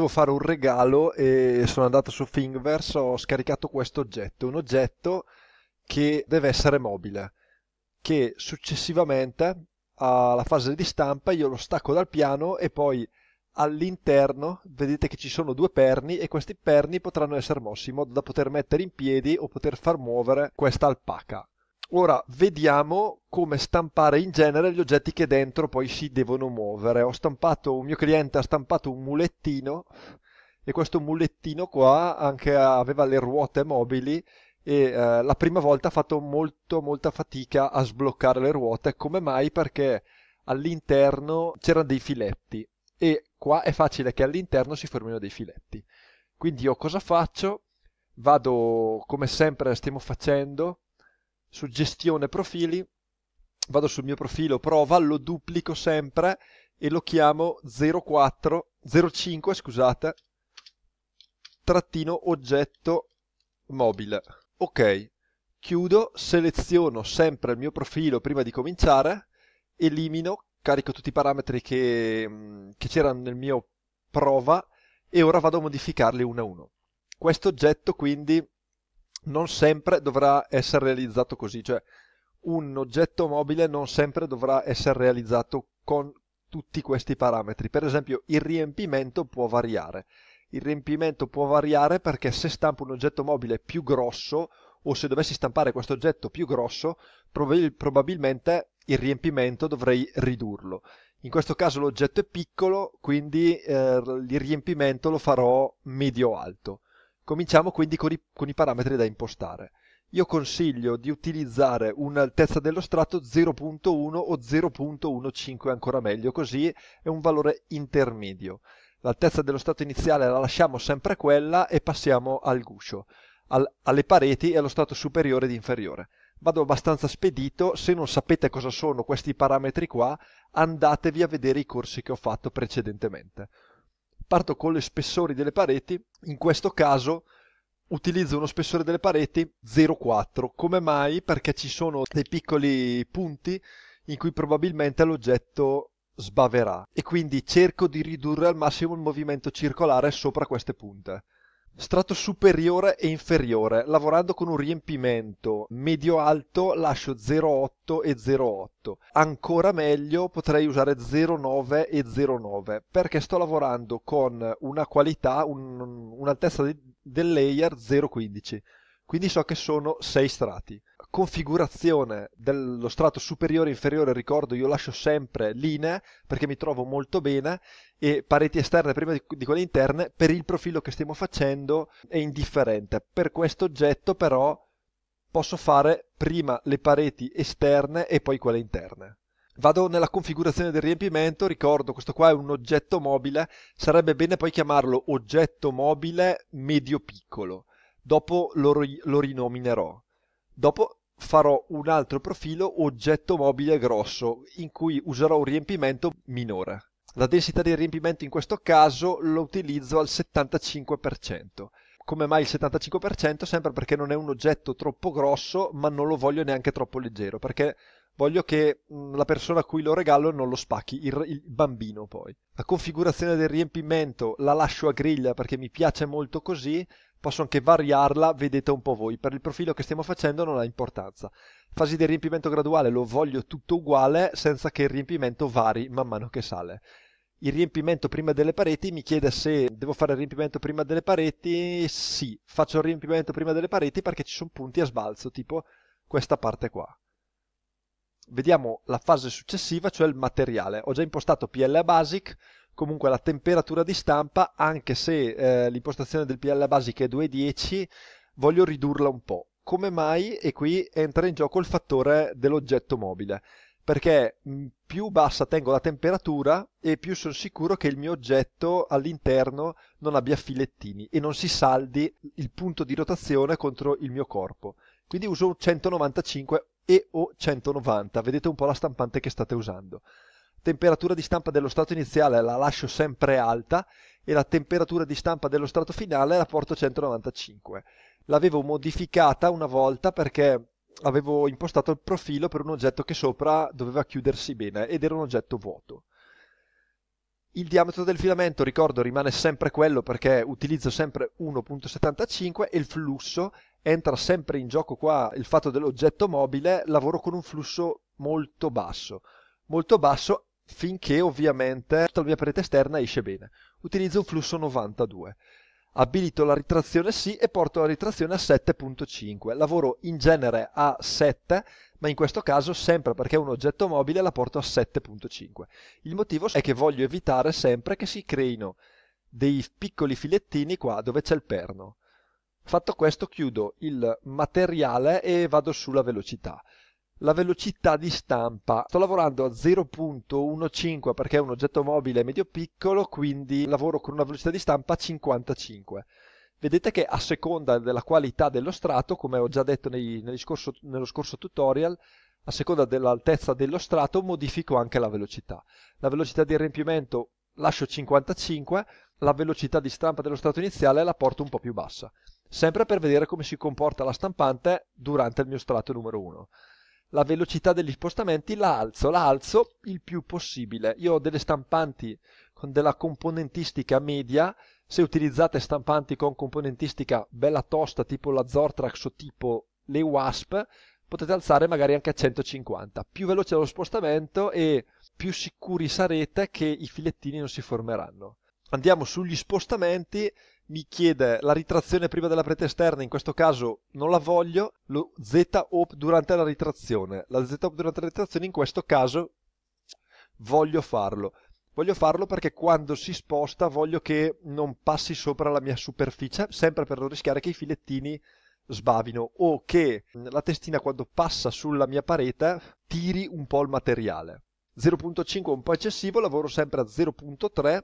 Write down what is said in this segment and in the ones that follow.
volevo fare un regalo e sono andato su Thingiverse, ho scaricato questo oggetto, un oggetto che deve essere mobile, che successivamente alla fase di stampa io lo stacco dal piano e poi all'interno vedete che ci sono due perni e questi perni potranno essere mossi in modo da poter mettere in piedi o poter far muovere questa alpaca. Ora vediamo come stampare in genere gli oggetti che dentro poi si devono muovere. Ho stampato, un mio cliente ha stampato un mulettino e questo mulettino qua anche aveva le ruote mobili e eh, la prima volta ha fatto molto molta fatica a sbloccare le ruote. Come mai? Perché all'interno c'erano dei filetti e qua è facile che all'interno si formino dei filetti. Quindi io cosa faccio? Vado come sempre stiamo facendo su gestione profili, vado sul mio profilo prova, lo duplico sempre e lo chiamo 04, 05, scusate, trattino oggetto mobile. Ok, chiudo, seleziono sempre il mio profilo prima di cominciare, elimino, carico tutti i parametri che, mm, che c'erano nel mio prova e ora vado a modificarli uno a uno. Questo oggetto quindi non sempre dovrà essere realizzato così, cioè un oggetto mobile non sempre dovrà essere realizzato con tutti questi parametri. Per esempio il riempimento può variare. Il riempimento può variare perché se stampo un oggetto mobile più grosso o se dovessi stampare questo oggetto più grosso, prob probabilmente il riempimento dovrei ridurlo. In questo caso l'oggetto è piccolo, quindi eh, il riempimento lo farò medio-alto. Cominciamo quindi con i, con i parametri da impostare. Io consiglio di utilizzare un'altezza dello strato 0.1 o 0.15 ancora meglio, così è un valore intermedio. L'altezza dello strato iniziale la lasciamo sempre quella e passiamo al guscio, al, alle pareti e allo strato superiore ed inferiore. Vado abbastanza spedito, se non sapete cosa sono questi parametri qua, andatevi a vedere i corsi che ho fatto precedentemente parto con gli spessori delle pareti, in questo caso utilizzo uno spessore delle pareti 0,4. Come mai? Perché ci sono dei piccoli punti in cui probabilmente l'oggetto sbaverà e quindi cerco di ridurre al massimo il movimento circolare sopra queste punte strato superiore e inferiore, lavorando con un riempimento medio-alto lascio 0,8 e 0,8. Ancora meglio potrei usare 0,9 e 0,9 perché sto lavorando con una qualità, un, un'altezza de, del layer 0,15. Quindi so che sono 6 strati configurazione dello strato superiore e inferiore, ricordo, io lascio sempre linee perché mi trovo molto bene e pareti esterne prima di, di quelle interne per il profilo che stiamo facendo è indifferente. Per questo oggetto però posso fare prima le pareti esterne e poi quelle interne. Vado nella configurazione del riempimento, ricordo questo qua è un oggetto mobile, sarebbe bene poi chiamarlo oggetto mobile medio piccolo, dopo lo, lo, rinominerò. Dopo farò un altro profilo oggetto mobile grosso in cui userò un riempimento minore. La densità di riempimento in questo caso lo utilizzo al 75%. Come mai il 75%? Sempre perché non è un oggetto troppo grosso ma non lo voglio neanche troppo leggero perché voglio che la persona a cui lo regalo non lo spacchi, il, il, bambino poi. La configurazione del riempimento la lascio a griglia perché mi piace molto così, posso anche variarla, vedete un po' voi, per il profilo che stiamo facendo non ha importanza. Fasi di riempimento graduale lo voglio tutto uguale senza che il riempimento vari man mano che sale. Il riempimento prima delle pareti mi chiede se devo fare il riempimento prima delle pareti, sì, faccio il riempimento prima delle pareti perché ci sono punti a sbalzo, tipo questa parte qua. Vediamo la fase successiva, cioè il materiale. Ho già impostato PLA Basic, comunque la temperatura di stampa, anche se eh, l'impostazione del PL basica è 2.10, voglio ridurla un po'. Come mai? E qui entra in gioco il fattore dell'oggetto mobile, perché mm, più bassa tengo la temperatura e più sono sicuro che il mio oggetto all'interno non abbia filettini e non si saldi il punto di rotazione contro il mio corpo. Quindi uso 195 e o 190, vedete un po' la stampante che state usando temperatura di stampa dello strato iniziale la lascio sempre alta e la temperatura di stampa dello strato finale la porto a 195. L'avevo modificata una volta perché avevo impostato il profilo per un oggetto che sopra doveva chiudersi bene ed era un oggetto vuoto. Il diametro del filamento, ricordo, rimane sempre quello perché utilizzo sempre 1.75 e il flusso entra sempre in gioco qua il fatto dell'oggetto mobile, lavoro con un flusso molto basso, molto basso finché ovviamente la mia parete esterna esce bene. Utilizzo un flusso 92. Abilito la ritrazione sì e porto la ritrazione a 7.5. Lavoro in genere a 7, ma in questo caso sempre perché è un oggetto mobile la porto a 7.5. Il motivo è che voglio evitare sempre che si creino dei piccoli filettini qua dove c'è il perno. Fatto questo chiudo il materiale e vado sulla velocità la velocità di stampa. Sto lavorando a 0.15 perché è un oggetto mobile medio piccolo, quindi lavoro con una velocità di stampa 55. Vedete che a seconda della qualità dello strato, come ho già detto nei, scorso, nello scorso tutorial, a seconda dell'altezza dello strato modifico anche la velocità. La velocità di riempimento lascio 55, la velocità di stampa dello strato iniziale la porto un po' più bassa, sempre per vedere come si comporta la stampante durante il mio strato numero 1 la velocità degli spostamenti la alzo, la alzo il più possibile. Io ho delle stampanti con della componentistica media, se utilizzate stampanti con componentistica bella tosta tipo la Zortrax o tipo le Wasp, potete alzare magari anche a 150. Più veloce è lo spostamento e più sicuri sarete che i filettini non si formeranno. Andiamo sugli spostamenti mi chiede la ritrazione prima della parete esterna, in questo caso non la voglio, lo Z-op durante la ritrazione. La Z-op durante la ritrazione in questo caso voglio farlo. Voglio farlo perché quando si sposta voglio che non passi sopra la mia superficie, sempre per non rischiare che i filettini sbavino o che la testina quando passa sulla mia parete tiri un po' il materiale. 0.5 è un po' eccessivo, lavoro sempre a 0.3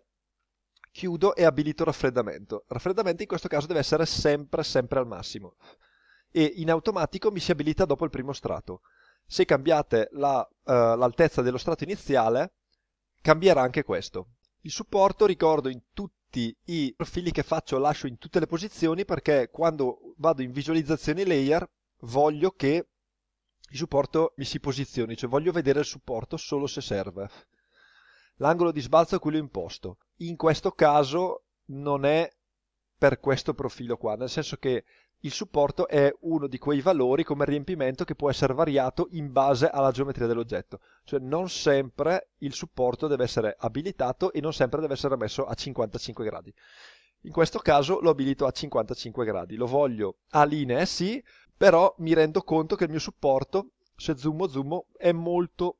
chiudo e abilito raffreddamento. Raffreddamento in questo caso deve essere sempre, sempre al massimo. E in automatico mi si abilita dopo il primo strato. Se cambiate la, uh, l'altezza dello strato iniziale, cambierà anche questo. Il supporto, ricordo, in tutti i profili che faccio lascio in tutte le posizioni perché quando vado in visualizzazione layer voglio che il supporto mi si posizioni, cioè voglio vedere il supporto solo se serve. L'angolo di sbalzo è quello imposto in questo caso non è per questo profilo qua, nel senso che il supporto è uno di quei valori come riempimento che può essere variato in base alla geometria dell'oggetto, cioè non sempre il supporto deve essere abilitato e non sempre deve essere messo a 55 gradi. In questo caso lo abilito a 55 gradi, lo voglio a linee sì, però mi rendo conto che il mio supporto, se zoomo zoomo, è molto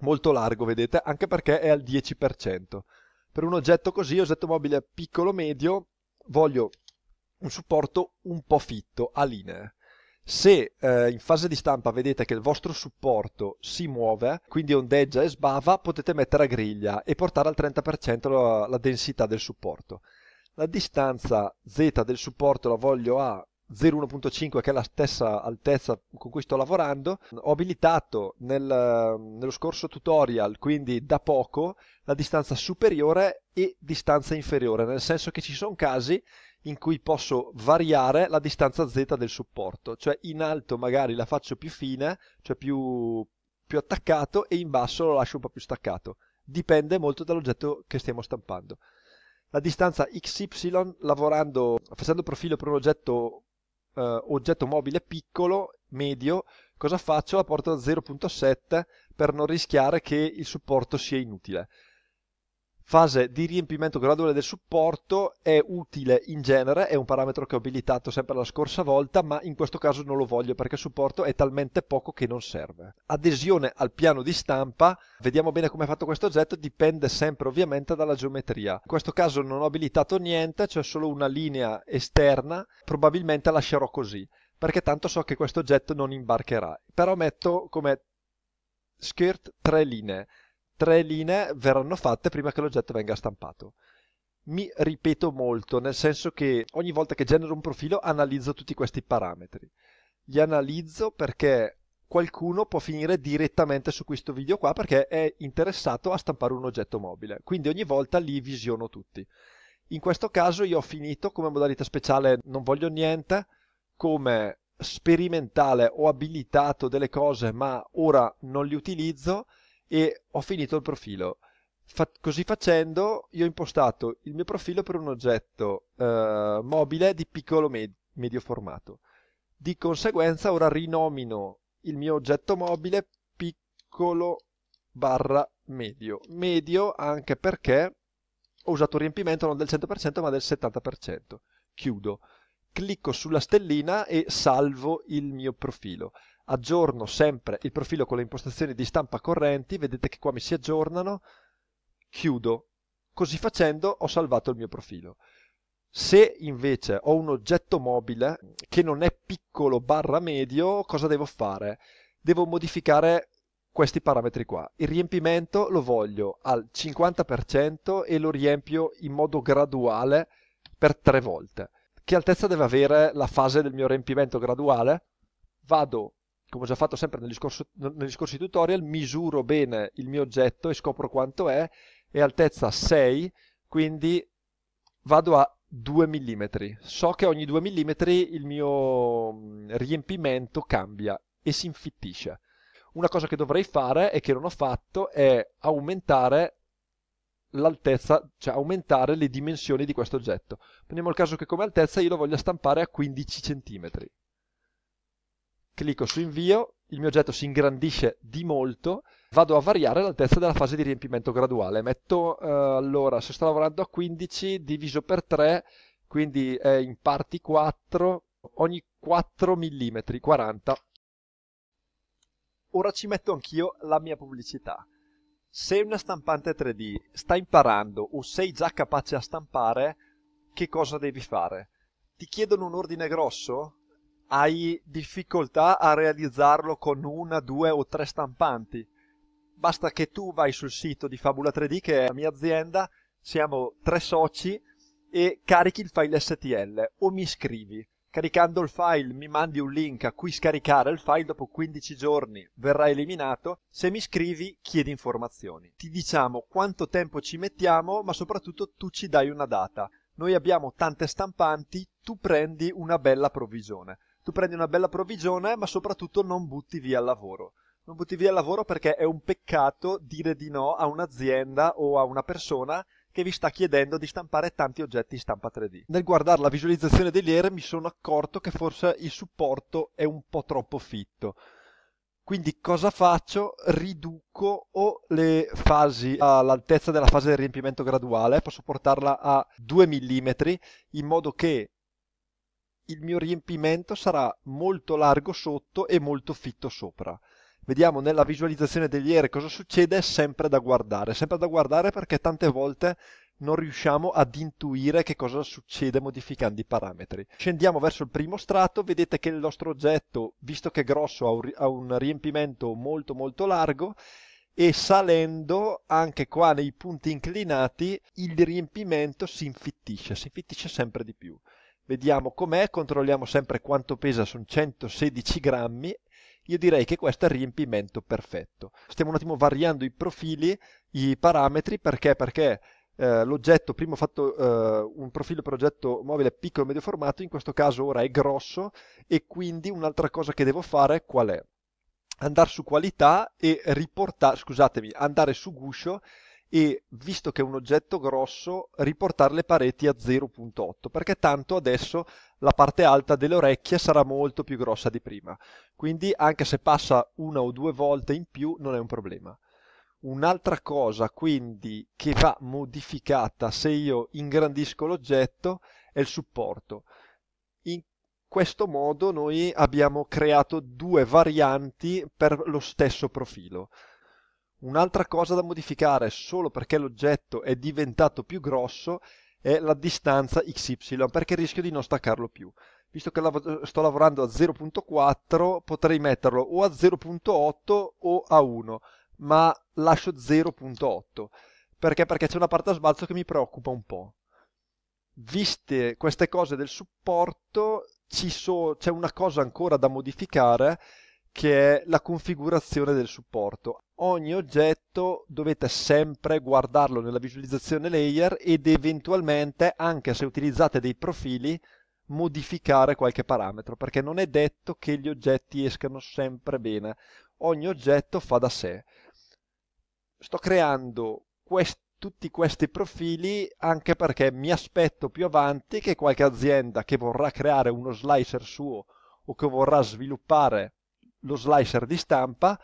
molto largo, vedete, anche perché è al 10% per un oggetto così, oggetto mobile piccolo medio, voglio un supporto un po' fitto, a linee. Se eh, in fase di stampa vedete che il vostro supporto si muove, quindi ondeggia e sbava, potete mettere a griglia e portare al 30% la, la densità del supporto. La distanza z del supporto la voglio a 01.5 che è la stessa altezza con cui sto lavorando, ho abilitato nel, nello scorso tutorial, quindi da poco, la distanza superiore e distanza inferiore, nel senso che ci sono casi in cui posso variare la distanza z del supporto, cioè in alto magari la faccio più fine, cioè più, più attaccato e in basso lo lascio un po' più staccato, dipende molto dall'oggetto che stiamo stampando. La distanza XY, lavorando, facendo profilo per un oggetto eh, oggetto mobile piccolo, medio, cosa faccio? La porto da 0.7 per non rischiare che il supporto sia inutile fase di riempimento graduale del supporto è utile in genere, è un parametro che ho abilitato sempre la scorsa volta, ma in questo caso non lo voglio perché il supporto è talmente poco che non serve. Adesione al piano di stampa, vediamo bene come è fatto questo oggetto, dipende sempre ovviamente dalla geometria. In questo caso non ho abilitato niente, c'è cioè solo una linea esterna, probabilmente lascerò così perché tanto so che questo oggetto non imbarcherà. Però metto come skirt tre linee tre linee verranno fatte prima che l'oggetto venga stampato. Mi ripeto molto, nel senso che ogni volta che genero un profilo analizzo tutti questi parametri. Li analizzo perché qualcuno può finire direttamente su questo video qua perché è interessato a stampare un oggetto mobile, quindi ogni volta li visiono tutti. In questo caso io ho finito come modalità speciale non voglio niente, come sperimentale ho abilitato delle cose ma ora non li utilizzo e ho finito il profilo. Fa- così facendo io ho impostato il mio profilo per un oggetto eh, mobile di piccolo med- medio formato. Di conseguenza ora rinomino il mio oggetto mobile piccolo barra medio. Medio anche perché ho usato un riempimento non del 100% ma del 70%. Chiudo, clicco sulla stellina e salvo il mio profilo aggiorno sempre il profilo con le impostazioni di stampa correnti, vedete che qua mi si aggiornano, chiudo. Così facendo ho salvato il mio profilo. Se invece ho un oggetto mobile che non è piccolo barra medio, cosa devo fare? Devo modificare questi parametri qua. Il riempimento lo voglio al 50% e lo riempio in modo graduale per tre volte. Che altezza deve avere la fase del mio riempimento graduale? Vado come ho già fatto sempre negli, scorso, negli scorsi tutorial, misuro bene il mio oggetto e scopro quanto è, è altezza 6, quindi vado a 2 mm. So che ogni 2 mm il mio mm, riempimento cambia e si infittisce. Una cosa che dovrei fare e che non ho fatto è aumentare l'altezza, cioè aumentare le dimensioni di questo oggetto. Prendiamo il caso che come altezza io lo voglio stampare a 15 cm clicco su invio, il mio oggetto si ingrandisce di molto, vado a variare l'altezza della fase di riempimento graduale, metto eh, allora se sto lavorando a 15 diviso per 3, quindi è in parti 4, ogni 4 mm, 40. Ora ci metto anch'io la mia pubblicità. Se una stampante 3D sta imparando o sei già capace a stampare, che cosa devi fare? Ti chiedono un ordine grosso? hai difficoltà a realizzarlo con una, due o tre stampanti. Basta che tu vai sul sito di Fabula 3D, che è la mia azienda, siamo tre soci, e carichi il file STL o mi scrivi. Caricando il file mi mandi un link a cui scaricare il file dopo 15 giorni, verrà eliminato. Se mi scrivi chiedi informazioni. Ti diciamo quanto tempo ci mettiamo, ma soprattutto tu ci dai una data. Noi abbiamo tante stampanti, tu prendi una bella provvigione tu prendi una bella provvigione, ma soprattutto non butti via il lavoro. Non butti via il lavoro perché è un peccato dire di no a un'azienda o a una persona che vi sta chiedendo di stampare tanti oggetti in stampa 3D. Nel guardare la visualizzazione degli air mi sono accorto che forse il supporto è un po' troppo fitto. Quindi cosa faccio? Riduco o le fasi all'altezza della fase del riempimento graduale, posso portarla a 2 mm in modo che il mio riempimento sarà molto largo sotto e molto fitto sopra. Vediamo nella visualizzazione degli aerei cosa succede, sempre da guardare, sempre da guardare perché tante volte non riusciamo ad intuire che cosa succede modificando i parametri. Scendiamo verso il primo strato, vedete che il nostro oggetto, visto che è grosso, ha un riempimento molto molto largo, e salendo anche qua nei punti inclinati il riempimento si infittisce, si infittisce sempre di più vediamo com'è, controlliamo sempre quanto pesa, sono 116 grammi, io direi che questo è il riempimento perfetto. Stiamo un attimo variando i profili, i parametri, perché? Perché eh, l'oggetto, prima ho fatto eh, un profilo per oggetto mobile piccolo e medio formato, in questo caso ora è grosso e quindi un'altra cosa che devo fare qual è? Andare su qualità e riportare, scusatemi, andare su guscio e visto che è un oggetto grosso riportare le pareti a 0.8 perché tanto adesso la parte alta delle orecchie sarà molto più grossa di prima quindi anche se passa una o due volte in più non è un problema un'altra cosa quindi che va modificata se io ingrandisco l'oggetto è il supporto in questo modo noi abbiamo creato due varianti per lo stesso profilo Un'altra cosa da modificare solo perché l'oggetto è diventato più grosso è la distanza XY, perché rischio di non staccarlo più. Visto che lav sto lavorando a 0.4 potrei metterlo o a 0.8 o a 1, ma lascio 0.8. Perché? Perché c'è una parte a sbalzo che mi preoccupa un po'. Viste queste cose del supporto, c'è so una cosa ancora da modificare che è la configurazione del supporto. Ogni oggetto dovete sempre guardarlo nella visualizzazione layer ed eventualmente, anche se utilizzate dei profili, modificare qualche parametro, perché non è detto che gli oggetti escano sempre bene. Ogni oggetto fa da sé. Sto creando quest tutti questi profili anche perché mi aspetto più avanti che qualche azienda che vorrà creare uno slicer suo o che vorrà sviluppare lo slicer di stampa,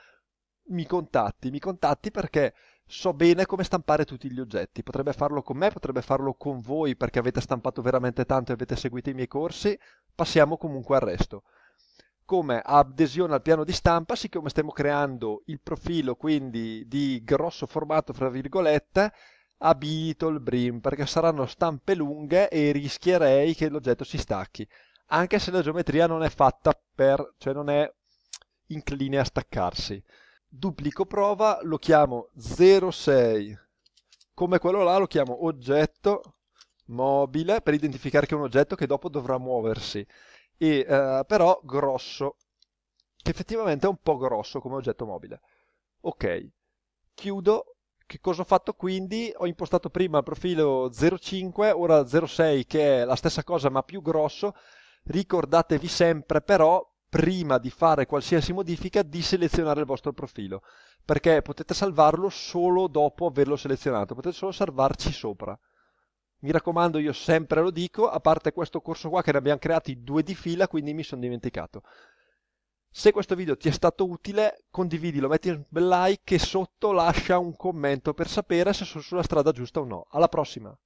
mi contatti, mi contatti perché so bene come stampare tutti gli oggetti. Potrebbe farlo con me, potrebbe farlo con voi perché avete stampato veramente tanto e avete seguito i miei corsi. Passiamo comunque al resto. Come adesione al piano di stampa, siccome stiamo creando il profilo quindi di grosso formato, fra virgolette, abito il brim perché saranno stampe lunghe e rischierei che l'oggetto si stacchi. Anche se la geometria non è fatta per, cioè non è incline a staccarsi. Duplico prova, lo chiamo 06, come quello là lo chiamo oggetto mobile per identificare che è un oggetto che dopo dovrà muoversi, e, eh, però grosso, che effettivamente è un po' grosso come oggetto mobile. Ok, chiudo che cosa ho fatto quindi? Ho impostato prima il profilo 05, ora 06 che è la stessa cosa ma più grosso. Ricordatevi sempre però prima di fare qualsiasi modifica di selezionare il vostro profilo, perché potete salvarlo solo dopo averlo selezionato, potete solo salvarci sopra. Mi raccomando, io sempre lo dico, a parte questo corso qua che ne abbiamo creati due di fila, quindi mi sono dimenticato. Se questo video ti è stato utile, condividilo, metti un bel like e sotto lascia un commento per sapere se sono sulla strada giusta o no. Alla prossima!